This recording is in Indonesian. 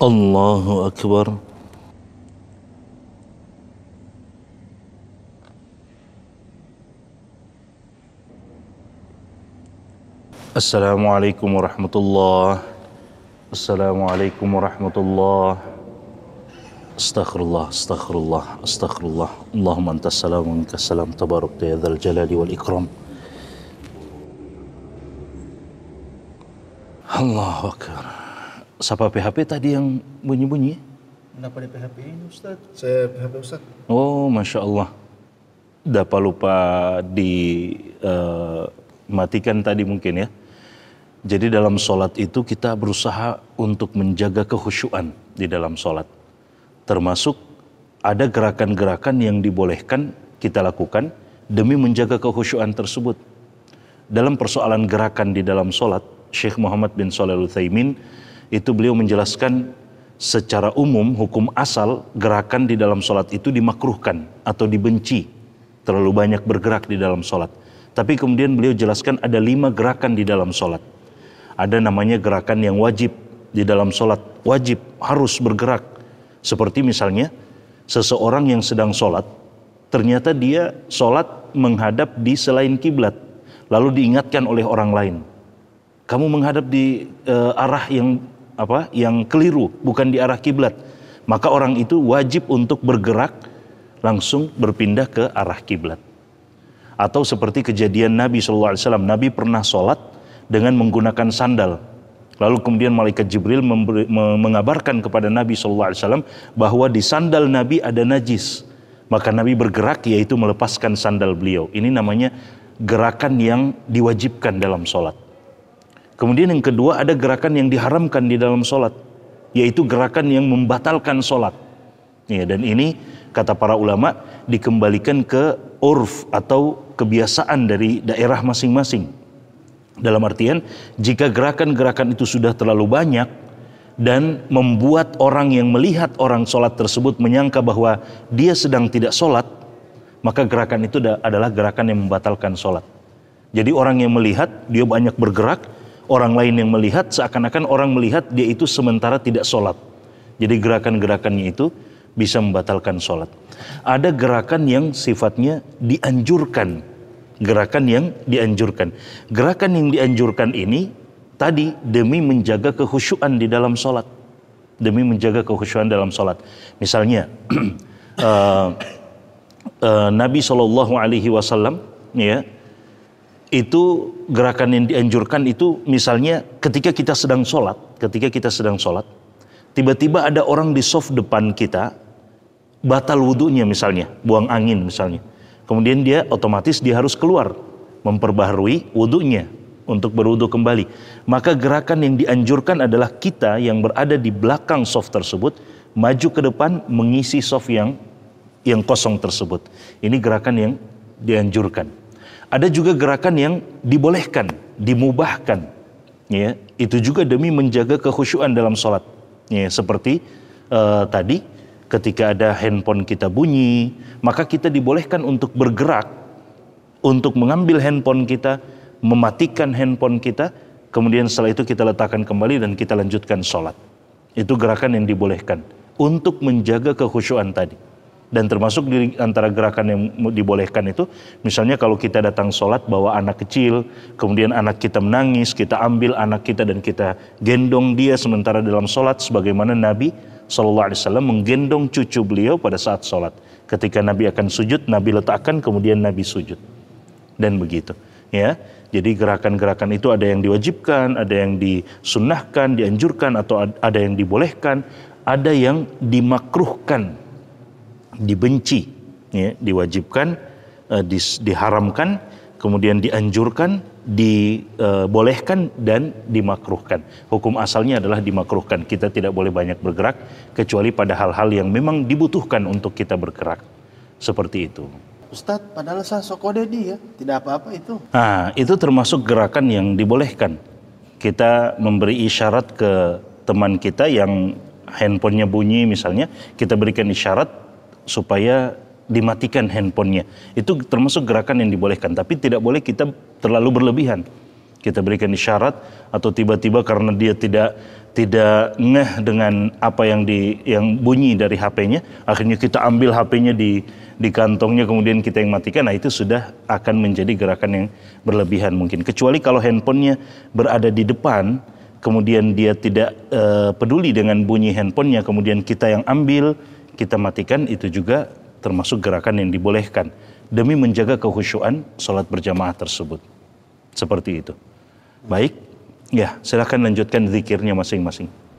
الله أكبر السلام عليكم ورحمة الله السلام عليكم ورحمة الله استغفر الله استغفر الله استغفر الله اللهم أنت السلام ومنك السلام تبارك يا ذا الجلال والإكرام الله أكبر Siapa PHP tadi yang bunyi-bunyi? Kenapa di PHP ini Ustaz? Saya PHP Ustaz. Oh, Masya Allah. dapat lupa dimatikan eh, uh, tadi mungkin ya. Jadi dalam sholat itu kita berusaha untuk menjaga kehusuan di dalam sholat. Termasuk ada gerakan-gerakan yang dibolehkan kita lakukan demi menjaga kehusuan tersebut. Dalam persoalan gerakan di dalam sholat, Syekh Muhammad bin Shalal Utsaimin itu beliau menjelaskan secara umum hukum asal gerakan di dalam sholat itu dimakruhkan atau dibenci terlalu banyak bergerak di dalam sholat. Tapi kemudian beliau jelaskan ada lima gerakan di dalam sholat. Ada namanya gerakan yang wajib di dalam sholat, wajib harus bergerak. Seperti misalnya seseorang yang sedang sholat, ternyata dia sholat menghadap di selain kiblat, lalu diingatkan oleh orang lain. Kamu menghadap di e, arah yang apa yang keliru bukan di arah kiblat maka orang itu wajib untuk bergerak langsung berpindah ke arah kiblat atau seperti kejadian Nabi SAW Nabi pernah sholat dengan menggunakan sandal lalu kemudian malaikat Jibril mengabarkan kepada Nabi SAW bahwa di sandal Nabi ada najis maka Nabi bergerak yaitu melepaskan sandal beliau ini namanya gerakan yang diwajibkan dalam sholat Kemudian yang kedua ada gerakan yang diharamkan di dalam sholat, yaitu gerakan yang membatalkan sholat. Ya, dan ini kata para ulama dikembalikan ke urf atau kebiasaan dari daerah masing-masing. Dalam artian jika gerakan-gerakan itu sudah terlalu banyak dan membuat orang yang melihat orang sholat tersebut menyangka bahwa dia sedang tidak sholat, maka gerakan itu adalah gerakan yang membatalkan sholat. Jadi orang yang melihat dia banyak bergerak, orang lain yang melihat seakan-akan orang melihat dia itu sementara tidak sholat. Jadi gerakan-gerakannya itu bisa membatalkan sholat. Ada gerakan yang sifatnya dianjurkan. Gerakan yang dianjurkan. Gerakan yang dianjurkan ini tadi demi menjaga kehusuan di dalam sholat. Demi menjaga kehusuan dalam sholat. Misalnya, uh, uh, Nabi saw. ya itu gerakan yang dianjurkan itu misalnya ketika kita sedang sholat, ketika kita sedang sholat, tiba-tiba ada orang di soft depan kita, batal wudhunya misalnya, buang angin misalnya. Kemudian dia otomatis dia harus keluar, memperbaharui wudhunya untuk berwudhu kembali. Maka gerakan yang dianjurkan adalah kita yang berada di belakang soft tersebut, maju ke depan mengisi soft yang yang kosong tersebut. Ini gerakan yang dianjurkan. Ada juga gerakan yang dibolehkan, dimubahkan. Ya, itu juga demi menjaga kekhusyuan dalam sholat. Ya, seperti uh, tadi, ketika ada handphone kita bunyi, maka kita dibolehkan untuk bergerak, untuk mengambil handphone kita, mematikan handphone kita, kemudian setelah itu kita letakkan kembali dan kita lanjutkan sholat. Itu gerakan yang dibolehkan untuk menjaga kekhusyuan tadi dan termasuk di antara gerakan yang dibolehkan itu misalnya kalau kita datang sholat bawa anak kecil kemudian anak kita menangis kita ambil anak kita dan kita gendong dia sementara dalam sholat sebagaimana Nabi Shallallahu Alaihi Wasallam menggendong cucu beliau pada saat sholat ketika Nabi akan sujud Nabi letakkan kemudian Nabi sujud dan begitu ya jadi gerakan-gerakan itu ada yang diwajibkan ada yang disunahkan, dianjurkan atau ada yang dibolehkan ada yang dimakruhkan dibenci, ya, diwajibkan, uh, eh, di, diharamkan, kemudian dianjurkan, dibolehkan eh, dan dimakruhkan. Hukum asalnya adalah dimakruhkan. Kita tidak boleh banyak bergerak kecuali pada hal-hal yang memang dibutuhkan untuk kita bergerak. Seperti itu. Ustadz, padahal saya sokode dia, ya. tidak apa-apa itu. Nah, itu termasuk gerakan yang dibolehkan. Kita memberi isyarat ke teman kita yang handphonenya bunyi misalnya, kita berikan isyarat supaya dimatikan handphonenya. Itu termasuk gerakan yang dibolehkan, tapi tidak boleh kita terlalu berlebihan. Kita berikan isyarat atau tiba-tiba karena dia tidak tidak ngeh dengan apa yang di yang bunyi dari HP-nya, akhirnya kita ambil HP-nya di di kantongnya kemudian kita yang matikan, nah itu sudah akan menjadi gerakan yang berlebihan mungkin. Kecuali kalau handphonenya berada di depan, kemudian dia tidak uh, peduli dengan bunyi handphonenya, kemudian kita yang ambil, kita matikan itu juga termasuk gerakan yang dibolehkan demi menjaga kehusuan sholat berjamaah tersebut. Seperti itu. Baik, ya silahkan lanjutkan zikirnya masing-masing.